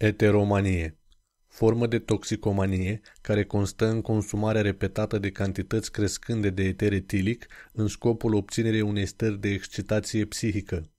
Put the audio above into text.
Eteromanie Formă de toxicomanie care constă în consumarea repetată de cantități crescânde de eter etilic în scopul obținerii unei stări de excitație psihică.